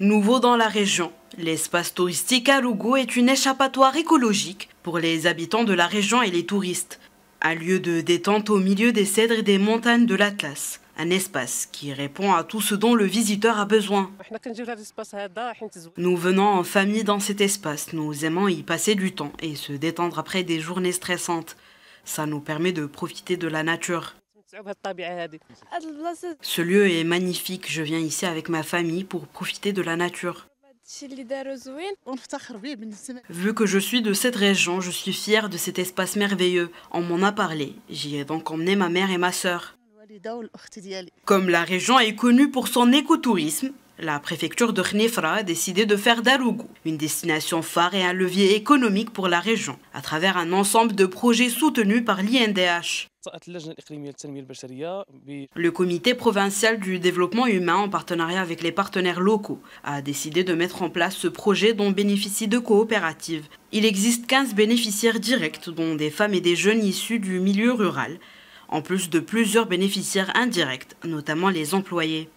Nouveau dans la région, l'espace touristique Lugo est une échappatoire écologique pour les habitants de la région et les touristes. Un lieu de détente au milieu des cèdres et des montagnes de l'Atlas. Un espace qui répond à tout ce dont le visiteur a besoin. Nous venons en famille dans cet espace, nous aimons y passer du temps et se détendre après des journées stressantes. Ça nous permet de profiter de la nature. Ah, Ce lieu est magnifique. Je viens ici avec ma famille pour profiter de la nature. Vu que je suis de cette région, je suis fière de cet espace merveilleux. On m'en a parlé. J'y ai donc emmené ma mère et ma sœur. Comme la région est connue pour son écotourisme, la préfecture de Khnifra a décidé de faire d'Arougou une destination phare et un levier économique pour la région, à travers un ensemble de projets soutenus par l'INDH. Le comité provincial du développement humain en partenariat avec les partenaires locaux a décidé de mettre en place ce projet dont bénéficient deux coopératives. Il existe 15 bénéficiaires directs dont des femmes et des jeunes issus du milieu rural, en plus de plusieurs bénéficiaires indirects, notamment les employés.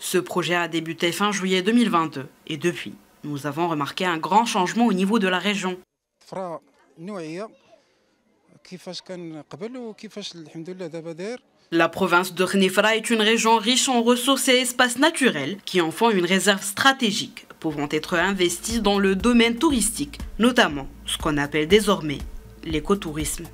Ce projet a débuté fin juillet 2022 et depuis, nous avons remarqué un grand changement au niveau de la région. La province de Khnifra est une région riche en ressources et espaces naturels qui en font une réserve stratégique pouvant être investis dans le domaine touristique, notamment ce qu'on appelle désormais l'écotourisme.